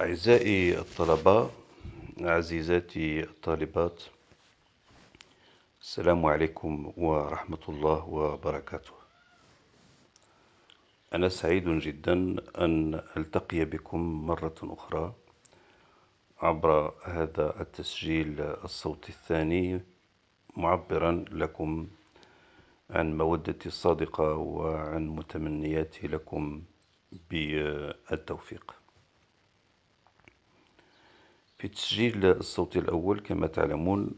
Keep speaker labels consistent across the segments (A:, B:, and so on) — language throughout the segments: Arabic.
A: أعزائي الطلبة عزيزاتي الطالبات السلام عليكم ورحمة الله وبركاته أنا سعيد جدا أن ألتقي بكم مرة أخرى عبر هذا التسجيل الصوتي الثاني معبرا لكم عن مودتي الصادقة وعن متمنياتي لكم بالتوفيق في التسجيل الصوتي الأول كما تعلمون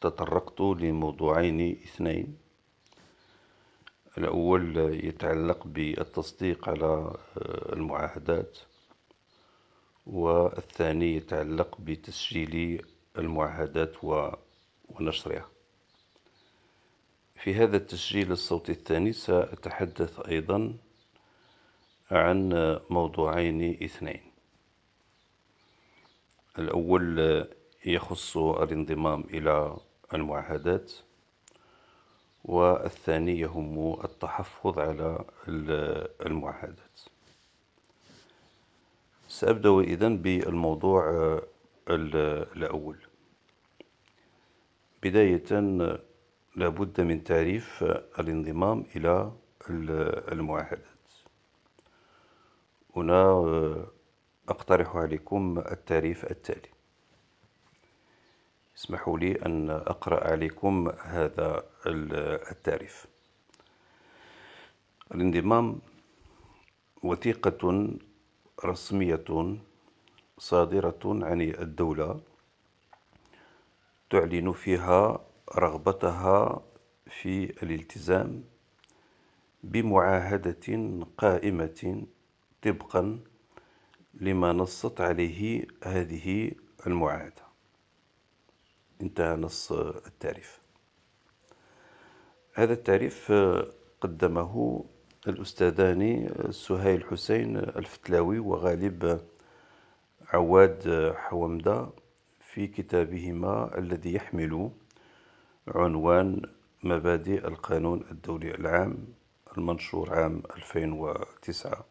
A: تطرقت لموضوعين اثنين الأول يتعلق بالتصديق على آه، المعاهدات والثاني يتعلق بتسجيل المعاهدات ونشرها في هذا التسجيل الصوتي الثاني سأتحدث أيضا عن موضوعين اثنين الأول آه، يخص الانضمام إلى المعاهدات والثاني يهم التحفظ على المعاهدات سأبدأ إذن بالموضوع آه، الأول بداية لابد من تعريف الانضمام إلى المعاهدات هنا آه، أقترح عليكم التعريف التالي اسمحوا لي أن أقرأ عليكم هذا التعريف الانضمام وثيقة رسمية صادرة عن الدولة تعلن فيها رغبتها في الالتزام بمعاهدة قائمة طبقا لما نصت عليه هذه المعاهدة انتهى نص التعريف هذا التعريف قدمه الأستاذان سهيل حسين الفتلاوي وغالب عواد حومدة في كتابهما الذي يحمل عنوان مبادئ القانون الدولي العام المنشور عام 2009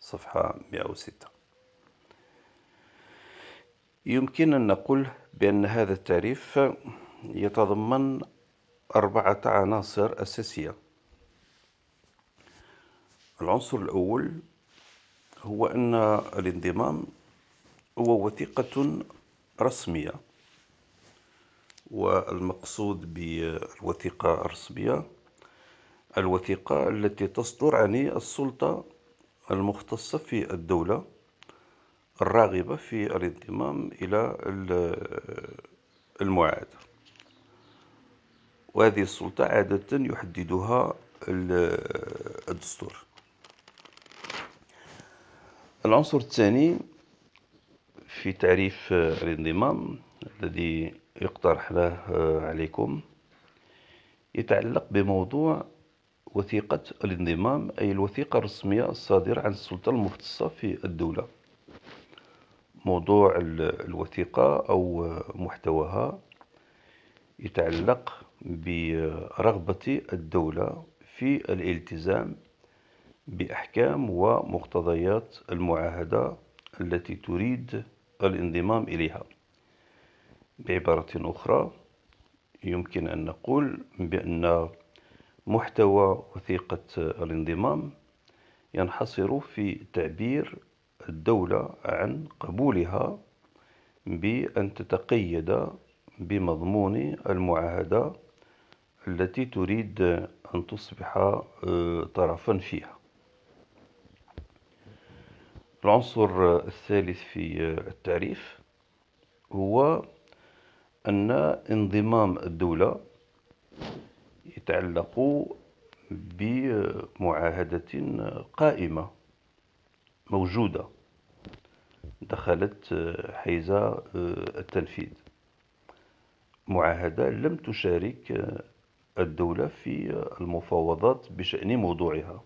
A: صفحة 106 يمكن أن نقول بأن هذا التعريف يتضمن أربعة عناصر أساسية العنصر الأول هو أن الانضمام هو وثيقة رسمية والمقصود بالوثيقة الرسمية الوثيقة التي تصدر عن السلطة المختصة في الدولة الراغبة في الانضمام إلى المعاهدة وهذه السلطة عادة يحددها الدستور العنصر الثاني في تعريف الانضمام الذي اقترحناه عليكم يتعلق بموضوع وثيقة الانضمام أي الوثيقة الرسمية الصادرة عن السلطة المختصة في الدولة موضوع الوثيقة أو محتواها يتعلق برغبة الدولة في الالتزام بأحكام ومقتضيات المعاهدة التي تريد الانضمام إليها بعبارة أخرى يمكن أن نقول بأن محتوى وثيقة الانضمام ينحصر في تعبير الدولة عن قبولها بأن تتقيد بمضمون المعاهدة التي تريد أن تصبح آه، طرفا فيها العنصر الثالث في آه، التعريف هو أن انضمام الدولة يتعلق بمعاهدة قائمة موجودة دخلت آه، حيز آه، التنفيذ معاهدة لم تشارك آه، الدولة في المفاوضات بشأن موضوعها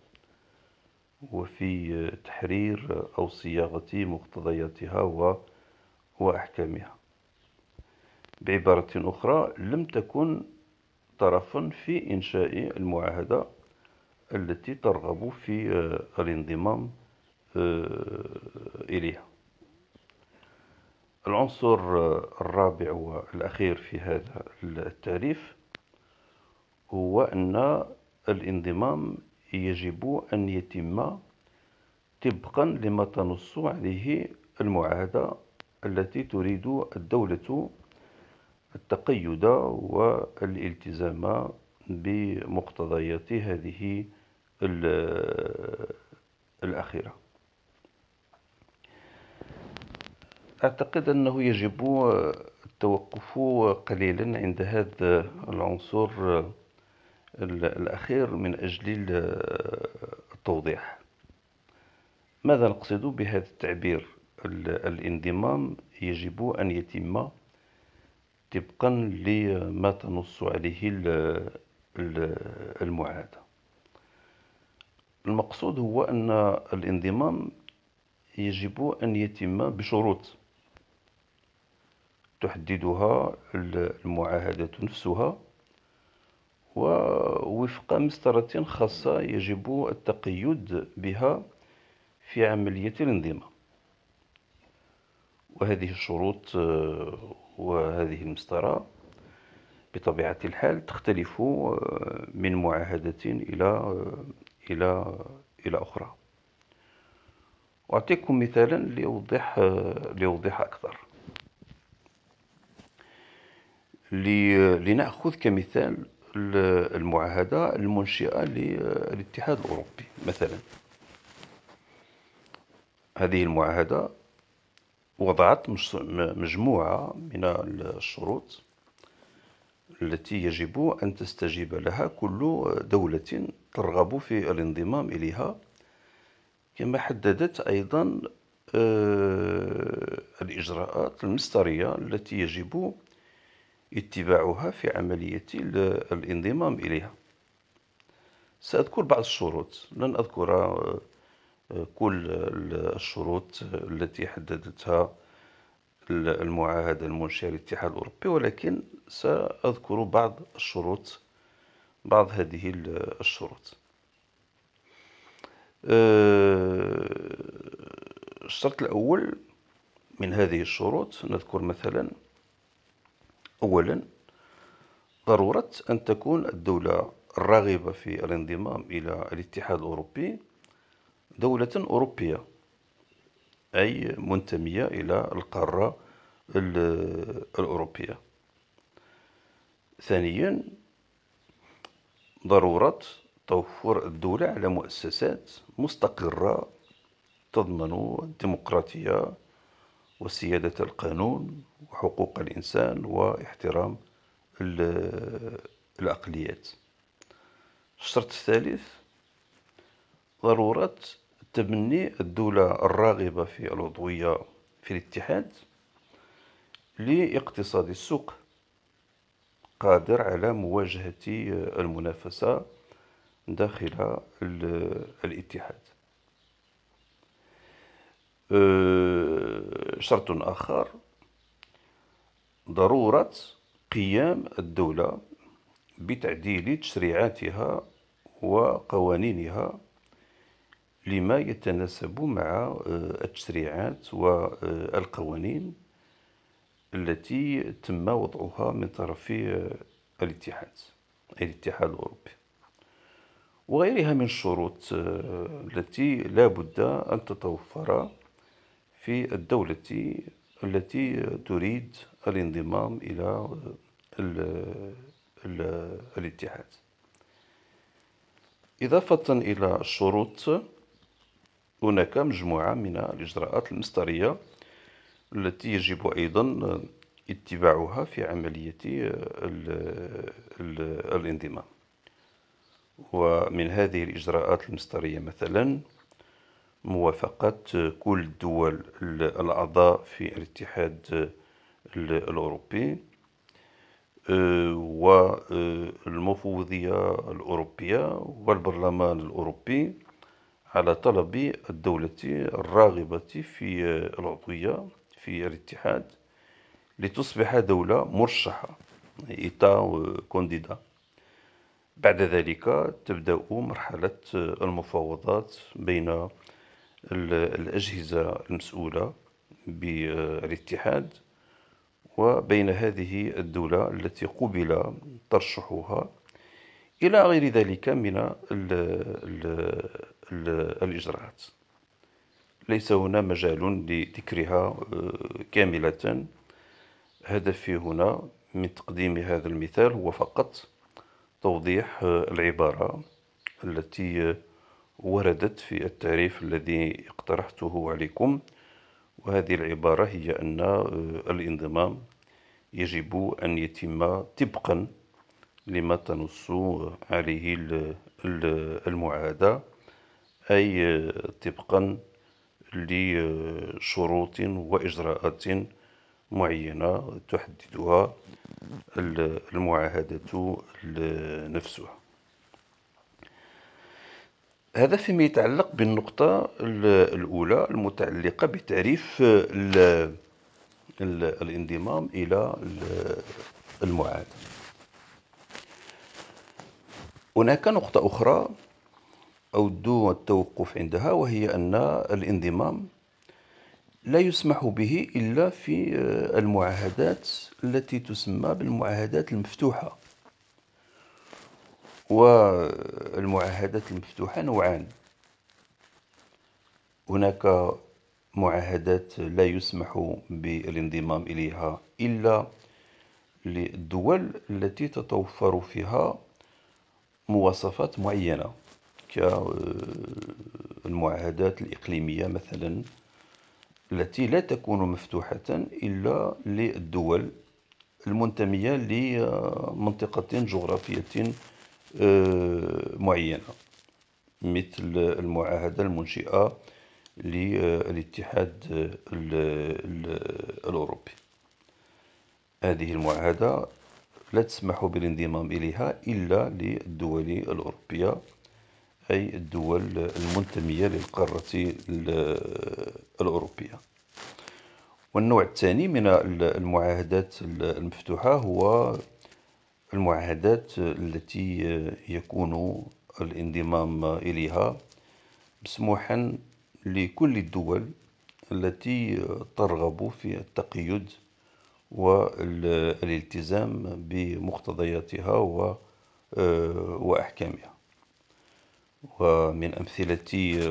A: وفي تحرير أو صياغة مقتضياتها وأحكامها بعبارة أخرى لم تكن طرفا في إنشاء المعاهدة التي ترغب في الانضمام إليها العنصر الرابع والأخير في هذا التعريف هو أن الانضمام يجب أن يتم طبقا لما تنص عليه المعاهدة التي تريد الدولة التقيد والالتزام بمقتضيات هذه الأخيرة أعتقد أنه يجب التوقف قليلا عند هذا العنصر الأخير من أجل التوضيح ماذا نقصد بهذا التعبير الانضمام يجب أن يتم طبقا لما تنص عليه المعاهدة المقصود هو أن الانضمام يجب أن يتم بشروط تحددها المعاهدة نفسها ووفق مسطرة خاصة يجب التقيد بها في عملية الانضمام وهذه الشروط آه، وهذه المسطرة بطبيعة الحال تختلف آه، من معاهدة إلى آه، إلى إلى أخرى أعطيكم مثالا ليوضح ليوضح أكثر لناخذ كمثال المعاهده المنشئه للاتحاد الاوروبي مثلا هذه المعاهده وضعت مجموعه من الشروط التي يجب ان تستجيب لها كل دوله ترغب في الانضمام اليها كما حددت ايضا آه، الاجراءات المسترية التي يجب اتباعها في عملية الانضمام إليها سأذكر بعض الشروط لن أذكر آه، كل الشروط التي حددتها المعاهدة المنشئة للاتحاد الأوروبي ولكن سأذكر بعض الشروط بعض هذه الشروط آه، الشرط الأول من هذه الشروط نذكر مثلا أولا ضرورة أن تكون الدولة الراغبة في الانضمام إلى الاتحاد الأوروبي دولة أوروبية أي منتمية إلى القارة الأوروبية ثانيا ضرورة توفر الدولة على مؤسسات مستقرة تضمن الديمقراطية وسيادة القانون وحقوق الإنسان واحترام العقليات الشرط الثالث ضرورة تبني الدولة الراغبة في العضوية في الاتحاد لاقتصاد السوق قادر على مواجهة المنافسة داخل الاتحاد أه، شرط آخر ضرورة قيام الدولة بتعديل تشريعاتها وقوانينها لما يتناسب مع آه، التشريعات والقوانين آه، التي تم وضعها من طرف آه، الاتحاد أي الاتحاد الأوروبي وغيرها من الشروط التي لا بد أن تتوفر في الدولة التي تريد الانضمام إلى الاتحاد إضافة إلى الشروط هناك مجموعة من الإجراءات المسترية التي يجب أيضا اتباعها في عملية الـ الـ الانضمام ومن هذه الإجراءات المسترية مثلا موافقة كل الدول الأعضاء في الاتحاد الأوروبي أه، والمفوضية الأوروبية والبرلمان الأوروبي على طلب الدولة الراغبة في العضوية في الاتحاد لتصبح دولة مرشحة إيتا كونديدا بعد ذلك تبدأ مرحلة المفاوضات بين الأجهزة المسؤولة بالاتحاد وبين هذه الدولة التي قبل ترشحها إلى غير ذلك من الـ الـ الـ الإجراءات ليس هنا مجال لذكرها آه، كاملة هدفي هنا من تقديم هذا المثال هو فقط توضيح آه، العبارة التي وردت في التعريف الذي اقترحته عليكم وهذه العبارة هي أن آه، الانضمام يجب أن يتم طبقا لما تنص عليه المعاهدة أي آه، طبقا لشروط وإجراءات معينة تحددها المعاهدة نفسها هذا فيما يتعلق بالنقطة الأولى المتعلقة بتعريف الـ الـ الانضمام إلى المعاد هناك نقطة أخرى أود التوقف عندها وهي أن الانضمام لا يسمح به إلا في المعاهدات التي تسمى بالمعاهدات المفتوحة والمعاهدات المفتوحة نوعان هناك معاهدات لا يسمح بالانضمام إليها إلا للدول التي تتوفر فيها مواصفات معينة كالمعاهدات الإقليمية مثلا التي لا تكون مفتوحة إلا للدول المنتمية لمنطقة جغرافية آه، معينة مثل المعاهدة المنشئة للاتحاد الأوروبي هذه المعاهدة لا تسمح بالانضمام إليها إلا للدول الأوروبية أي الدول المنتمية للقارة الأوروبية والنوع الثاني من المعاهدات المفتوحة هو المعاهدات التي يكون الانضمام إليها مسموحا لكل الدول التي ترغب في التقيد والالتزام بمقتضياتها آه، وأحكامها ومن أمثلة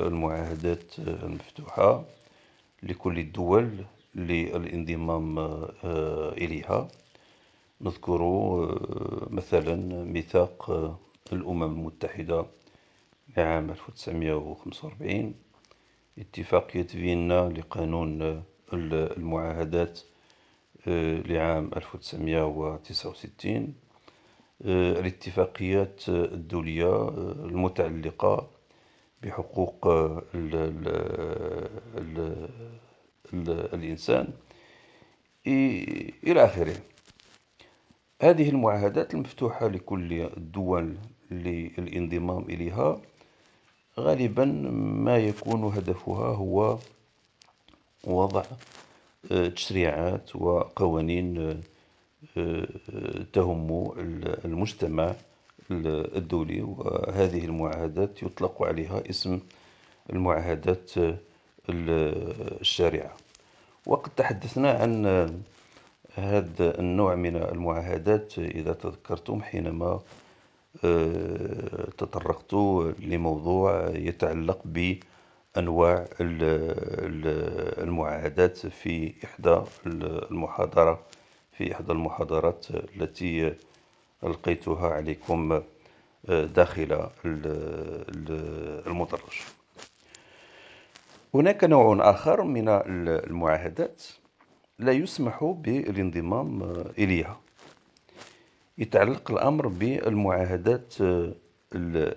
A: المعاهدات المفتوحة لكل الدول للانضمام آه، إليها نذكر آه، مثلا ميثاق آه، الأمم المتحدة آه، لعام 1945 اتفاقية فيينا لقانون المعاهدات لعام 1969 الاتفاقيات الدولية المتعلقة بحقوق الـ ال الـ الإنسان إلى آخره هذه المعاهدات المفتوحة لكل الدول للانضمام إليها غالبا ما يكون هدفها هو وضع آه، تشريعات وقوانين آه، آه، تهم المجتمع الدولي وهذه المعاهدات يطلق عليها اسم المعاهدات الشارعة وقد تحدثنا عن هذا النوع من المعاهدات إذا تذكرتم حينما آه، تطرقت لموضوع يتعلق بأنواع المعاهدات في إحدى المحاضرة في إحدى المحاضرات التي ألقيتها عليكم آه، داخل المدرج هناك نوع آخر من المعاهدات لا يسمح بالانضمام آه، إليها يتعلق الأمر بالمعاهدات آه،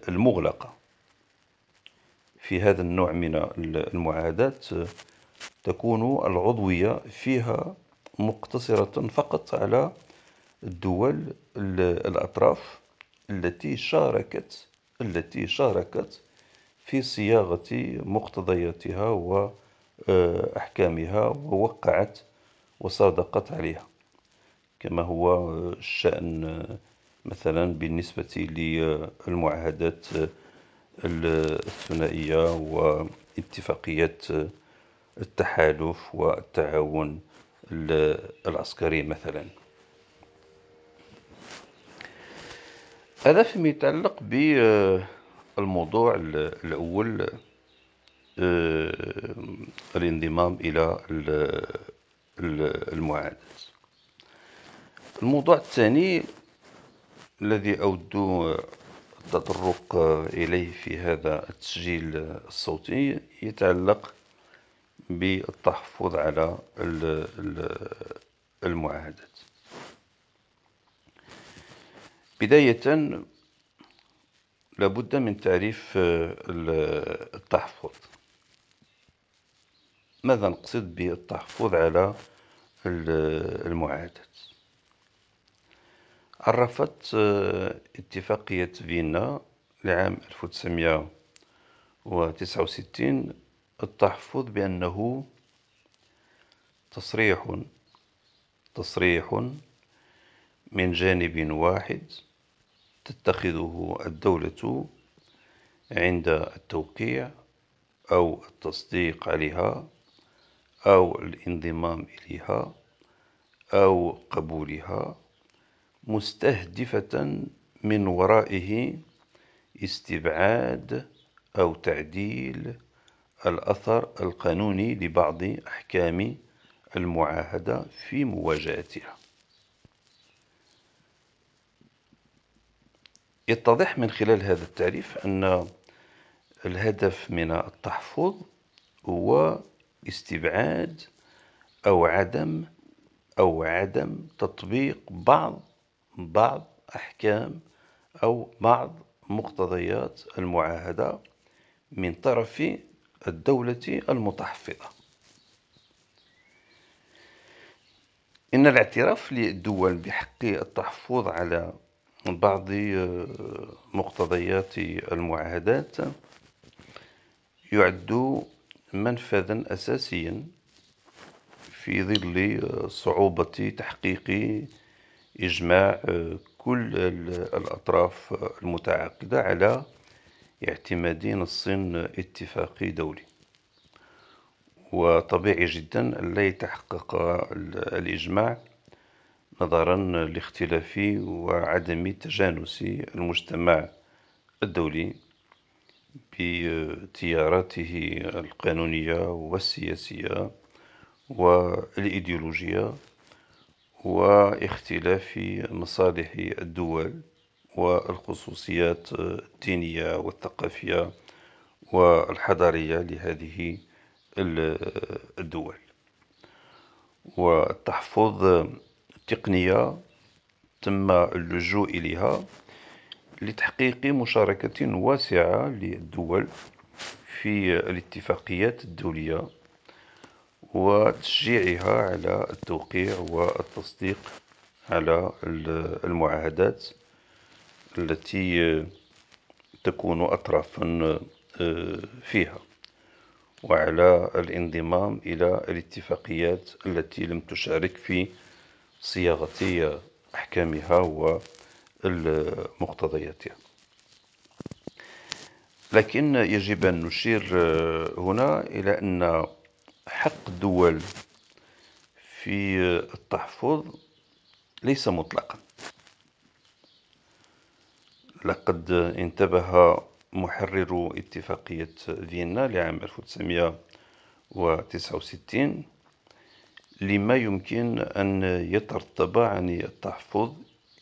A: المغلقة في هذا النوع من المعاهدات آه، تكون العضوية فيها مقتصرة فقط على الدول الأطراف التي شاركت التي شاركت في صياغة مقتضياتها وأحكامها ووقعت وصادقت عليها كما هو آه، الشأن آه، مثلا بالنسبة للمعاهدات آه، الثنائية واتفاقية التحالف والتعاون العسكري مثلا هذا فيما يتعلق بالموضوع الأول الانضمام إلى المعاناة الموضوع الثاني الذي أود التطرق إليه في هذا التسجيل الصوتي يتعلق بالتحفظ على المعاهدات بداية لابد من تعريف التحفظ ماذا نقصد بالتحفظ على المعاهدات عرفت آه، اتفاقية فيينا لعام 1969 التحفظ بأنه تصريح تصريح من جانب واحد تتخذه الدولة عند التوقيع أو التصديق عليها أو الانضمام إليها أو قبولها مستهدفة من ورائه استبعاد أو تعديل الأثر القانوني لبعض أحكام المعاهدة في مواجهتها يتضح من خلال هذا التعريف أن الهدف من التحفظ هو استبعاد أو عدم أو عدم تطبيق بعض بعض أحكام أو بعض مقتضيات المعاهدة من طرف الدولة المتحفظة إن الاعتراف للدول بحق التحفظ على بعض آه، مقتضيات المعاهدات يعد منفذا أساسيا في ظل صعوبة تحقيق إجماع آه، كل الأطراف المتعاقدة على اعتماد نص اتفاقي دولي وطبيعي جدا أن لا يتحقق الإجماع نظرا لاختلاف وعدم تجانس المجتمع الدولي بتياراته القانونية والسياسية والإيديولوجية واختلاف مصالح الدول والخصوصيات الدينية والثقافية والحضارية لهذه الدول والتحفظ التقنية تم اللجوء إليها لتحقيق مشاركة واسعة للدول في الاتفاقيات الدولية وتشجيعها على التوقيع والتصديق على المعاهدات التي تكون أطرافا آه، فيها وعلى الانضمام إلى الاتفاقيات التي لم تشارك في صياغة أحكامها و المقتضيات يعني. لكن يجب أن نشير آه، هنا إلى أن حق الدول في التحفظ ليس مطلقا لقد انتبه محرر اتفاقية فيينا لعام 1969 لما يمكن أن يترتب عن التحفظ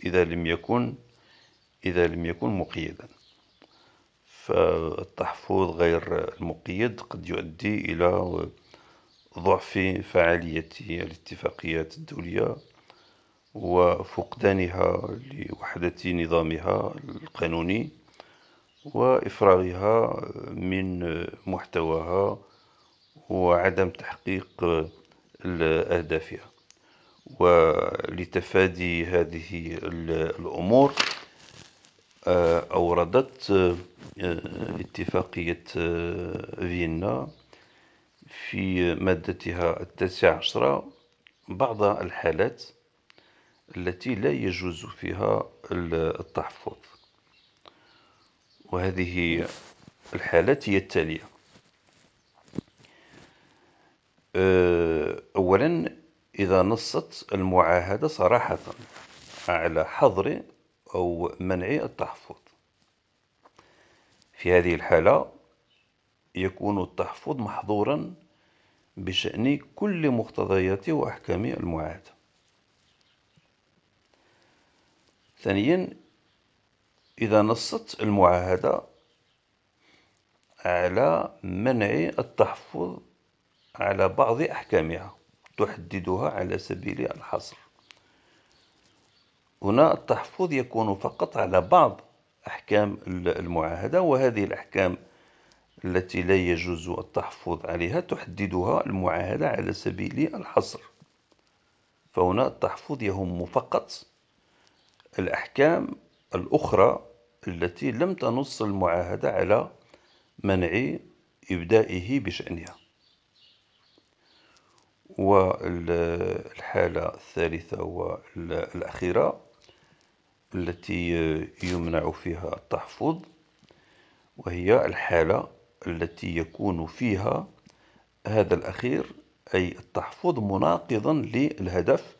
A: إذا لم يكن إذا لم يكن مقيدا فالتحفظ غير المقيد قد يؤدي إلى ضعف فعالية الاتفاقيات الدولية وفقدانها لوحدة نظامها القانوني وإفراغها من محتواها وعدم تحقيق أهدافها ولتفادي هذه الأمور آه، أوردت آه، اتفاقية آه، فيينا في مادتها التاسعة عشرة بعض الحالات التي لا يجوز فيها التحفظ وهذه الحالات هي التالية أولا إذا نصت المعاهدة صراحة على حظر أو منع التحفظ في هذه الحالة يكون التحفظ محظورا بشأن كل مقتضيات وأحكام المعاهدة ثانيا إذا نصت المعاهدة على منع التحفظ على بعض أحكامها تحددها على سبيل الحصر هنا التحفظ يكون فقط على بعض أحكام المعاهدة وهذه الأحكام التي لا يجوز التحفظ عليها تحددها المعاهدة على سبيل الحصر فهنا التحفظ يهم فقط الأحكام الأخرى التي لم تنص المعاهدة على منع إبدائه بشأنها والحالة الثالثة والأخيرة التي يمنع فيها التحفظ وهي الحالة التي يكون فيها هذا الأخير أي التحفظ مناقضا للهدف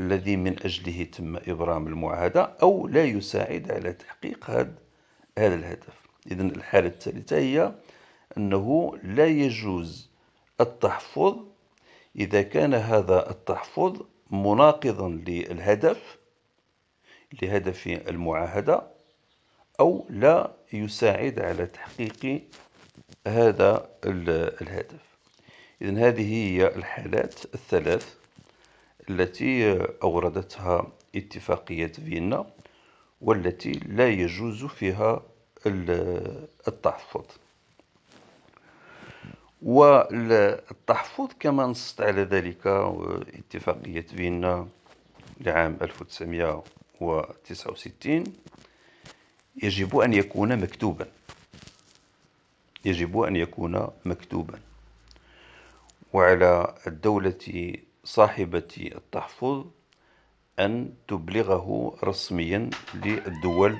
A: الذي من أجله تم إبرام المعاهدة أو لا يساعد على تحقيق هذا الهدف إذن الحالة الثالثة هي أنه لا يجوز التحفظ إذا كان هذا التحفظ مناقضا للهدف لهدف المعاهدة أو لا يساعد على تحقيق هذا الهدف إذا هذه هي الحالات الثلاث التي أوردتها اتفاقية فيينا والتي لا يجوز فيها التحفظ والتحفظ كما نصت على ذلك اتفاقية فيينا لعام 1969 يجب أن يكون مكتوبا يجب أن يكون مكتوبا وعلى الدولة صاحبة التحفظ أن تبلغه رسميا للدول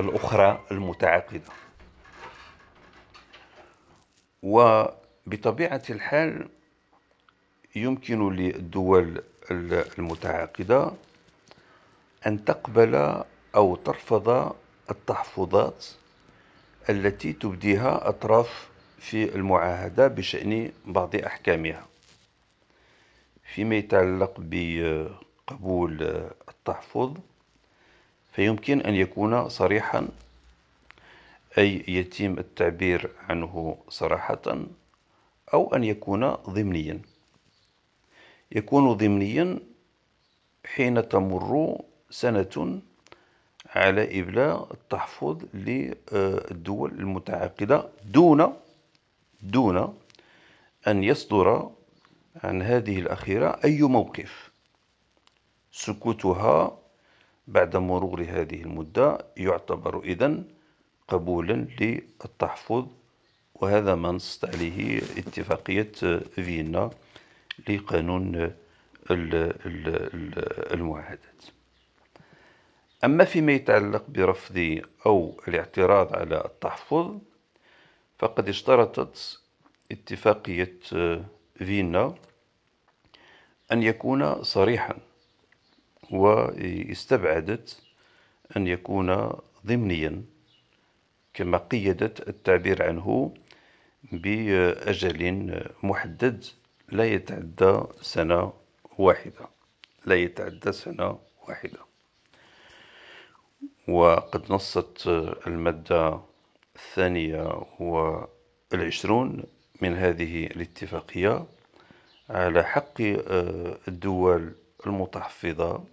A: الأخرى المتعاقدة و بطبيعة الحال يمكن للدول المتعاقدة أن تقبل أو ترفض التحفظات التي تبديها أطراف في المعاهدة بشأن بعض أحكامها فيما يتعلق بقبول التحفظ فيمكن أن يكون صريحا أي يتم التعبير عنه صراحة أو أن يكون ضمنيا يكون ضمنيا حين تمر سنة على إبلاغ التحفظ للدول المتعاقدة دون دون أن يصدر عن هذه الأخيرة أي موقف سكوتها بعد مرور هذه المدة يعتبر إذن قبولا للتحفظ وهذا ما نصت عليه اتفاقية فيينا لقانون المعاهدات أما فيما يتعلق برفض أو الاعتراض على التحفظ فقد اشترطت اتفاقية فيينا أن يكون صريحا واستبعدت أن يكون ضمنيا كما قيدت التعبير عنه بأجل محدد لا يتعدى سنة واحدة لا يتعدى سنة واحدة وقد نصت المادة الثانية والعشرون من هذه الاتفاقية على حق آه، الدول المتحفظة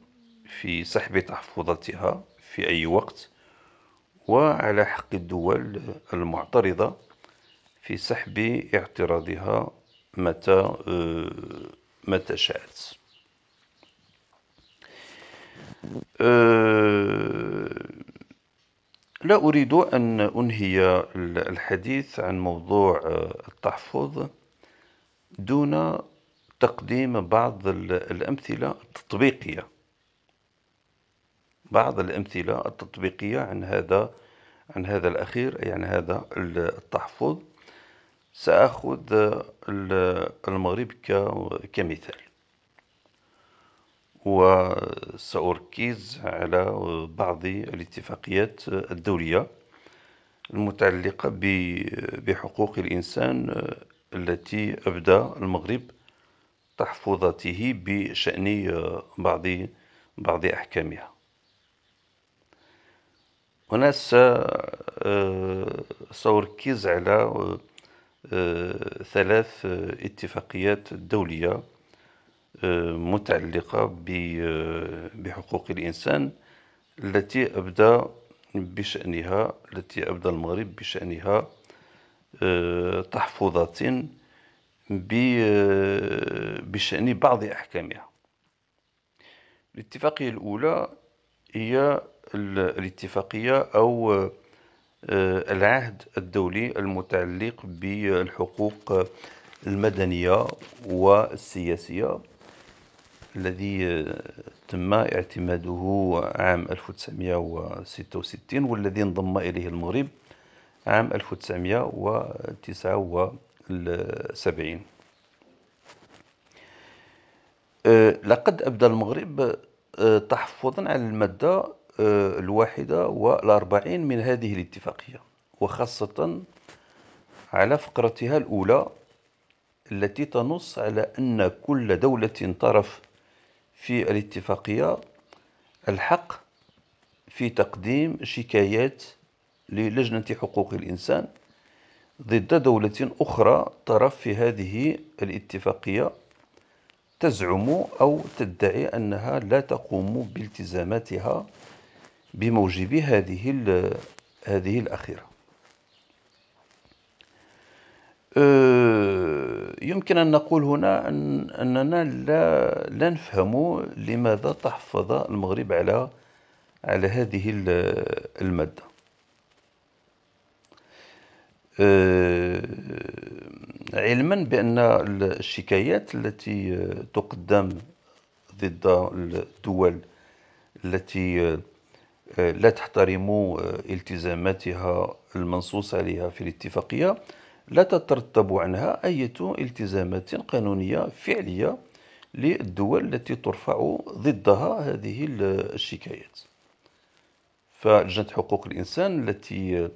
A: في سحب تحفظاتها في أي وقت وعلى حق الدول المعترضة في سحب اعتراضها متى آه، متى شاءت آه، لا أريد أن أنهي الحديث عن موضوع آه، التحفظ دون تقديم بعض الأمثلة التطبيقية بعض الأمثلة التطبيقية عن هذا عن هذا الأخير أي يعني عن هذا التحفظ سأخذ المغرب كمثال وسأركز على بعض الاتفاقيات الدولية المتعلقة بحقوق الإنسان التي أبدى المغرب تحفظته بشأن بعض بعض أحكامها هنا سأركز على آه، ثلاث آه، اتفاقيات دولية آه، متعلقة بحقوق الإنسان التي أبدى بشأنها التي أبدى المغرب بشأنها تحفظات بشأن بعض أحكامها الاتفاقية الأولى هي الاتفاقية أو آه، العهد الدولي المتعلق بالحقوق المدنية والسياسية الذي تم اعتماده عام 1966 والذي انضم إليه المغرب عام 1979 آه، لقد أبدى المغرب آه، تحفظا على المادة آه، الواحدة والأربعين من هذه الاتفاقية وخاصة على فقرتها الأولى التي تنص على أن كل دولة طرف في الاتفاقية الحق في تقديم شكايات للجنة حقوق الإنسان ضد دولة أخرى طرف في هذه الاتفاقية تزعم أو تدعي أنها لا تقوم بالتزاماتها بموجب هذه هذه الأخيرة أه، يمكن أن نقول هنا أننا لا لا نفهم لماذا تحفظ المغرب على على هذه المادة أه، علما بأن الشكايات التي تقدم ضد الدول التي لا تحترم آه، التزاماتها المنصوص عليها في الاتفاقية لا تترتب عنها أي التزامات قانونية فعلية للدول التي ترفع ضدها هذه الشكايات فلجنة حقوق الإنسان التي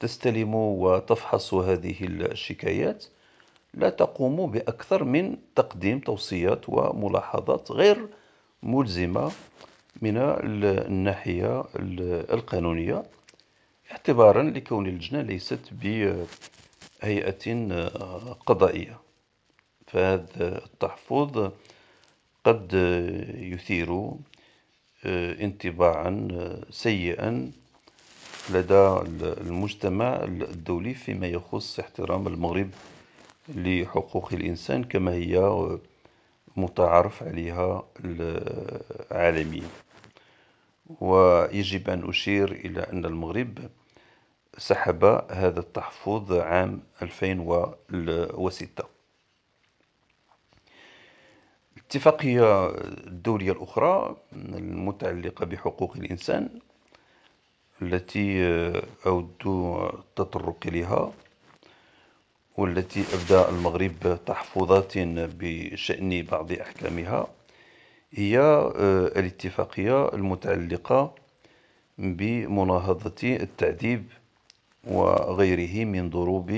A: تستلم وتفحص هذه الشكايات لا تقوم بأكثر من تقديم توصيات وملاحظات غير ملزمة من الناحية القانونية اعتبارا لكون اللجنة ليست بهيئة آه، قضائية فهذا التحفظ قد يثير آه، انطباعا آه، سيئا لدى المجتمع الدولي فيما يخص احترام المغرب لحقوق الإنسان كما هي متعارف عليها عالميا ويجب أن أشير إلى أن المغرب سحب هذا التحفظ عام 2006 الاتفاقية الدولية الأخرى المتعلقة بحقوق الإنسان التي أود التطرق لها والتي أبدى المغرب تحفظات بشأن بعض أحكامها هي آه، الاتفاقية المتعلقة بمناهضة التعذيب وغيره من ضروب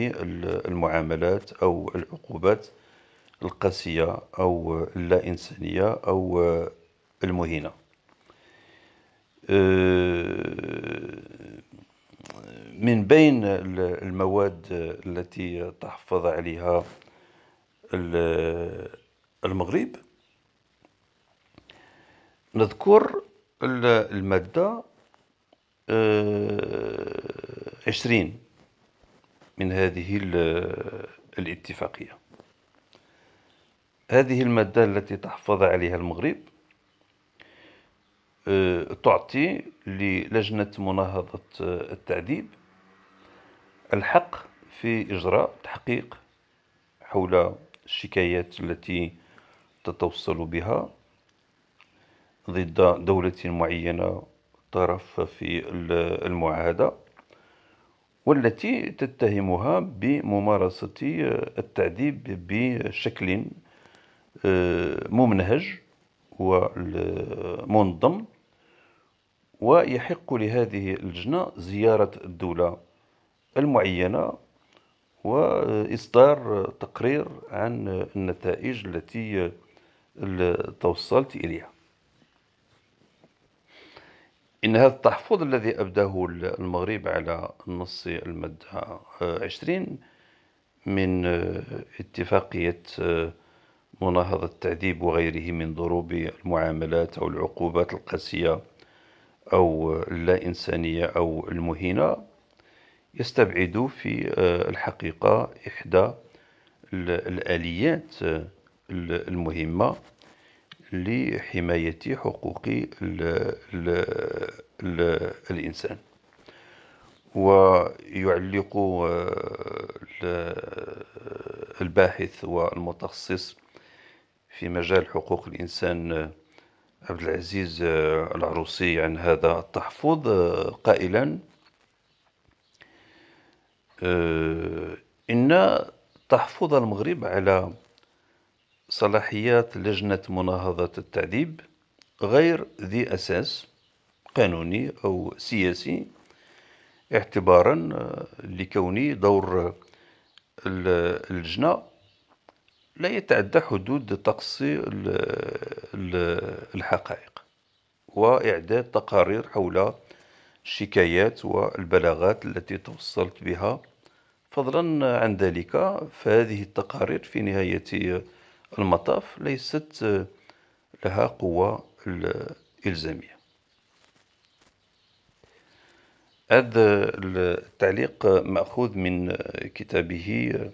A: المعاملات أو العقوبات القاسية أو اللا إنسانية أو آه، المهينة آه، من بين المواد التي تحفظ عليها المغرب نذكر المادة آه، عشرين من هذه الاتفاقية هذه المادة التي تحفظ عليها المغرب آه، تعطي للجنة مناهضة آه، التعذيب الحق في إجراء تحقيق حول الشكايات التي تتوصل بها ضد دولة معينة طرف في المعاهدة والتي تتهمها بممارسة التعذيب بشكل آه، ممنهج ومنظم ويحق لهذه اللجنة زيارة الدولة المعينة وإصدار تقرير عن النتائج التي توصلت إليها إن هذا التحفظ الذي أبداه المغرب على نص المادة 20 آه، من آه، اتفاقية آه، مناهضة التعذيب وغيره من ضروب المعاملات أو العقوبات القاسية أو اللا إنسانية أو المهينة يستبعد في الحقيقة إحدى الآليات المهمة لحماية حقوق ال ال الـ الإنسان ويعلق آه، الباحث والمتخصص في مجال حقوق الإنسان آه، عبد العزيز آه، العروسي عن هذا التحفظ قائلا إن تحفظ المغرب على صلاحيات لجنة مناهضة التعذيب غير ذي أساس قانوني أو سياسي اعتبارا آه، لكون دور اللجنة لا يتعدى حدود طقس الحقائق وإعداد تقارير حول الشكايات والبلاغات التي توصلت بها فضلا عن ذلك فهذه التقارير في نهاية المطاف ليست آه، لها قوة الإلزامية هذا التعليق مأخوذ من آه، كتابه آه،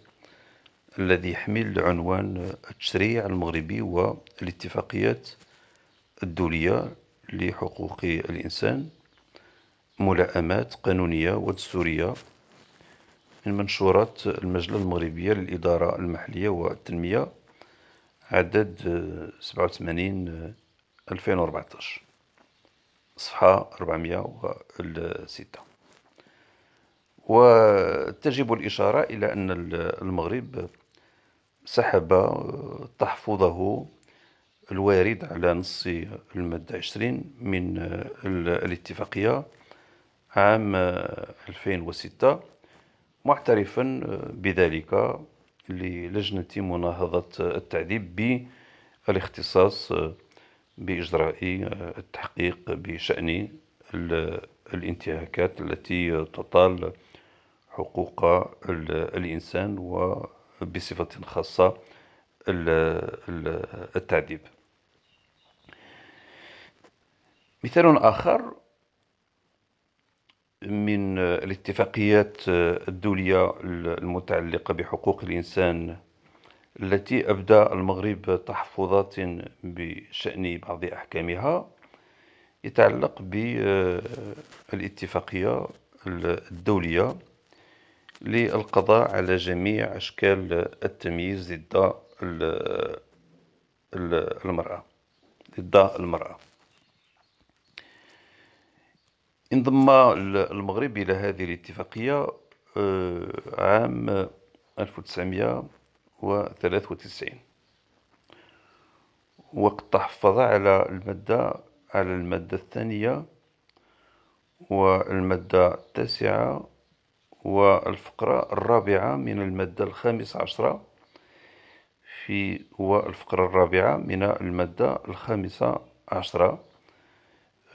A: الذي يحمل عنوان التشريع المغربي والاتفاقيات الدولية لحقوق الإنسان ملاءمات قانونية ودستورية من منشورات المجلة المغربية للإدارة المحلية والتنمية عدد 87 آه، 2014 آه، صفحة 406 وتجب الإشارة إلى أن المغرب سحب آه، تحفظه الوارد على نص المادة 20 من الاتفاقية عام 2006 معترفا بذلك للجنة مناهضة التعذيب بالاختصاص بإجراء آه، التحقيق بشأن الانتهاكات التي تطال حقوق الإنسان وبصفة خاصة التعذيب مثال آخر من آه، الاتفاقيات آه، الدولية المتعلقة بحقوق الإنسان التي أبدى المغرب تحفظات بشأن بعض أحكامها يتعلق بالاتفاقية آه، الدولية للقضاء على جميع أشكال التمييز ضد المرأة ضد المرأة انضم المغرب إلى هذه الاتفاقية آه، عام 1993 وقد تحفظ على المادة على المادة الثانية والمادة التاسعة والفقرة الرابعة من المادة الخامسة عشرة في والفقرة الرابعة من المادة الخامسة عشرة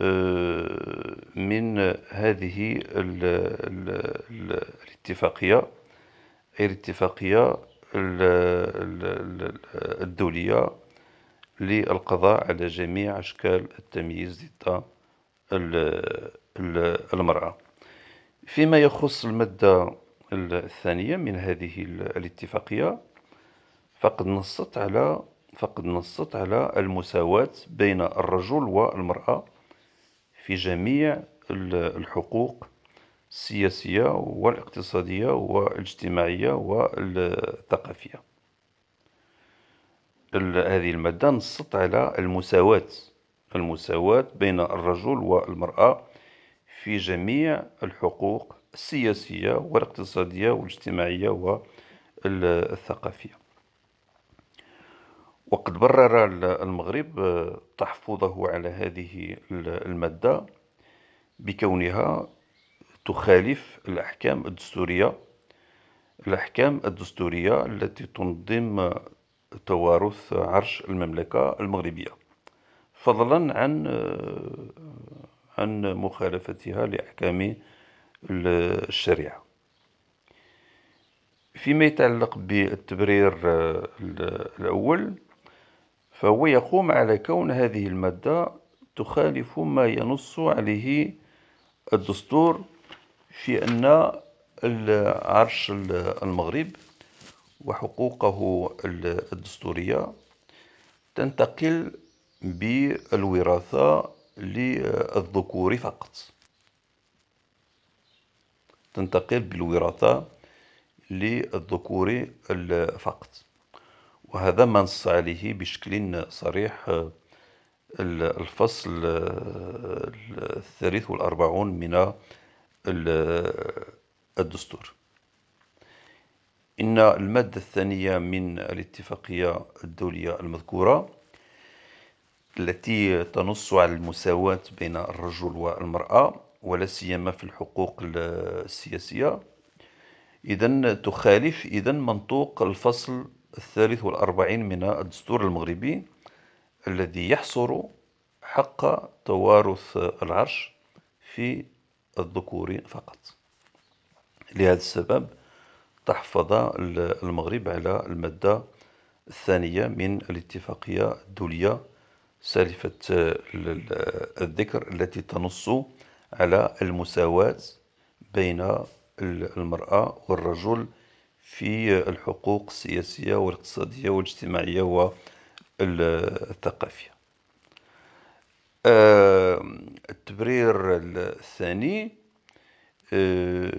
A: آه، من هذه ال ال الـ الاتفاقية أي الاتفاقية الدولية للقضاء على جميع أشكال التمييز ضد المرأة فيما يخص المادة الثانية من هذه الاتفاقية فقد نصت على فقد نصت على المساواة بين الرجل والمرأة في جميع الحقوق السياسية والاقتصادية والاجتماعية والثقافية هذه المادة نصت على المساواة المساواة بين الرجل والمرأة في جميع الحقوق السياسية والاقتصادية والاجتماعية والثقافية وقد برر المغرب تحفظه آه، على هذه المادة بكونها تخالف الأحكام الدستورية الأحكام الدستورية التي تنظم توارث عرش المملكة المغربية فضلا عن آه، عن مخالفتها لأحكام الشريعة فيما يتعلق بالتبرير آه، الأول فهو يقوم على كون هذه المادة تخالف ما ينص عليه الدستور في أن عرش المغرب وحقوقه الدستورية تنتقل بالوراثة للذكور فقط تنتقل بالوراثة للذكور فقط وهذا ما نص عليه بشكل صريح آه، الفصل آه، الثالث والأربعون من آه، الدستور إن المادة الثانية من الاتفاقية الدولية المذكورة التي تنص على المساواة بين الرجل والمرأة ولا سيما في الحقوق السياسية إذا تخالف إذا منطوق الفصل الثالث والأربعين من الدستور المغربي الذي يحصر حق توارث العرش في الذكور فقط لهذا السبب تحفظ المغرب على المادة الثانية من الاتفاقية الدولية سالفة الذكر التي تنص على المساواة بين المرأة والرجل في الحقوق السياسية والاقتصادية والاجتماعية والثقافية آه، التبرير الثاني آه،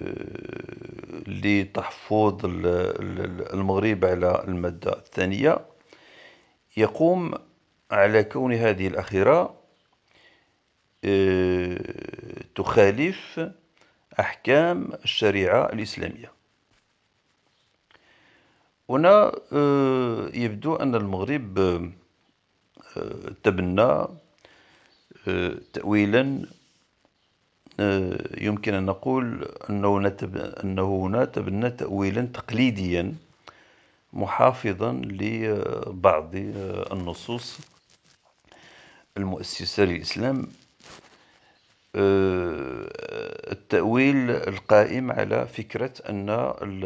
A: لتحفظ المغرب على المادة الثانية يقوم على كون هذه الأخيرة آه، تخالف أحكام الشريعة الإسلامية هنا آه، يبدو أن المغرب آه، آه، تبنى تأويلا يمكن أن نقول أنه, أنه هنا تبنى تأويلا تقليديا محافظا لبعض النصوص المؤسسة للإسلام آه، التأويل القائم على فكرة أن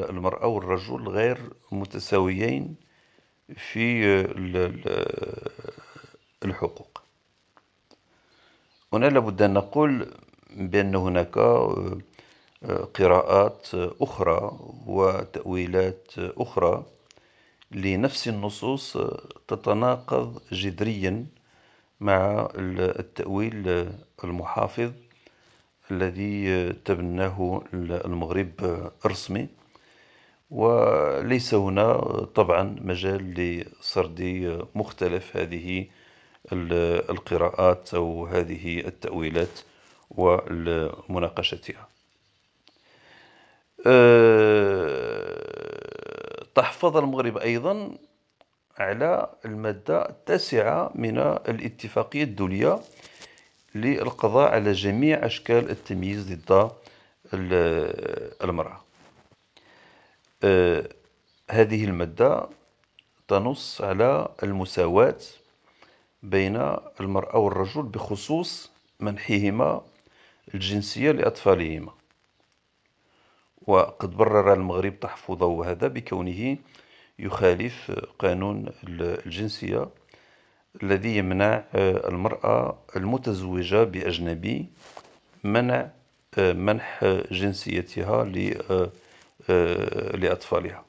A: المرأة والرجل غير متساويين في الحقوق هنا لابد أن نقول بأن هناك آه، قراءات أخرى وتأويلات أخرى لنفس النصوص تتناقض جذريا مع التأويل المحافظ الذي تبناه المغرب الرسمي وليس هنا طبعا مجال لسرد مختلف هذه القراءات أو هذه التأويلات ومناقشتها أه، تحفظ المغرب أيضا على المادة التاسعة من الاتفاقية الدولية للقضاء على جميع أشكال التمييز ضد المرأة أه، هذه المادة تنص على المساواة بين المرأة والرجل بخصوص منحهما الجنسية لأطفالهما وقد برر المغرب تحفظه هذا بكونه يخالف قانون الجنسية الذي يمنع آه، المرأة المتزوجة بأجنبي منع آه، منح جنسيتها آه، لأطفالها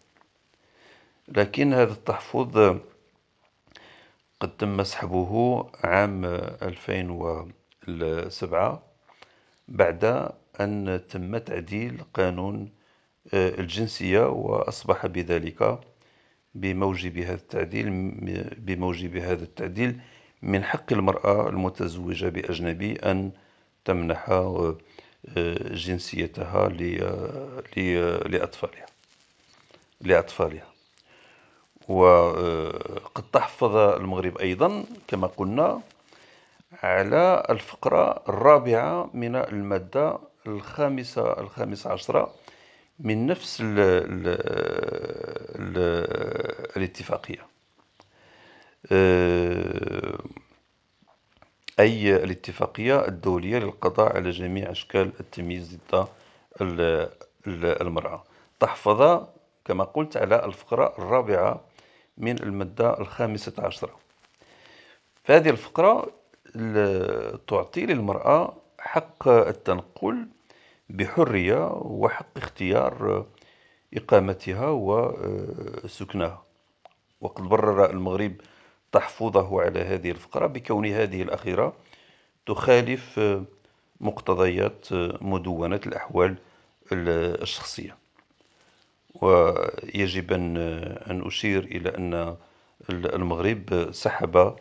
A: لكن هذا التحفظ قد تم سحبه عام 2007 بعد أن تم تعديل قانون الجنسية وأصبح بذلك بموجب هذا التعديل بموجب هذا التعديل من حق المرأة المتزوجة بأجنبي أن تمنح آه، جنسيتها لأطفالها لأطفالها وقد آه، تحفظ المغرب أيضا كما قلنا على الفقرة الرابعة من المادة الخامسة الخامسة عشرة من نفس الـ الـ الـ الاتفاقية آه، أي الاتفاقية الدولية للقضاء على جميع أشكال التمييز ضد المرأة تحفظ كما قلت على الفقرة الرابعة من المادة الخامسة عشرة فهذه الفقرة تعطي للمرأة حق التنقل بحرية وحق اختيار إقامتها وسكنها آه، وقد برر المغرب تحفظه على هذه الفقرة بكون هذه الأخيرة تخالف آه، مقتضيات آه، مدونة الأحوال الشخصية ويجب أن أشير إلى أن المغرب سحب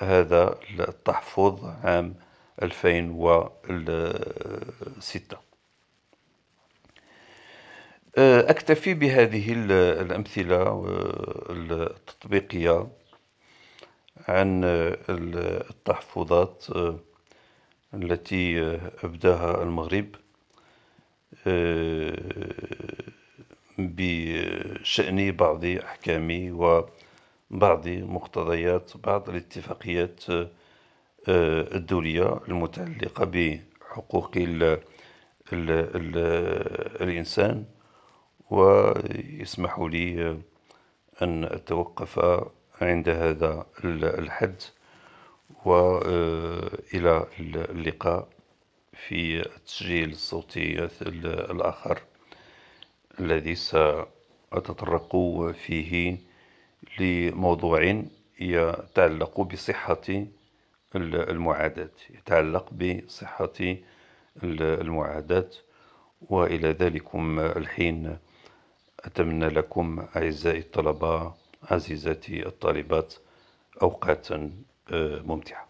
A: هذا التحفظ عام 2006 أكتفي بهذه الأمثلة التطبيقية عن التحفظات آه، التي آه، أبداها المغرب آه، بشأن بعض أحكام وبعض مقتضيات بعض الاتفاقيات الدولية المتعلقة بحقوق الإنسان ويسمحوا لي أن أتوقف عند هذا الحد وإلى آه، اللقاء في التسجيل الصوتي الآخر الذي سأتطرق فيه لموضوع يتعلق بصحة المعاداة يتعلق بصحة المعاداة وإلى ذلكم الحين أتمنى لكم أعزائي الطلبة عزيزاتي الطالبات أوقات آه، ممتعة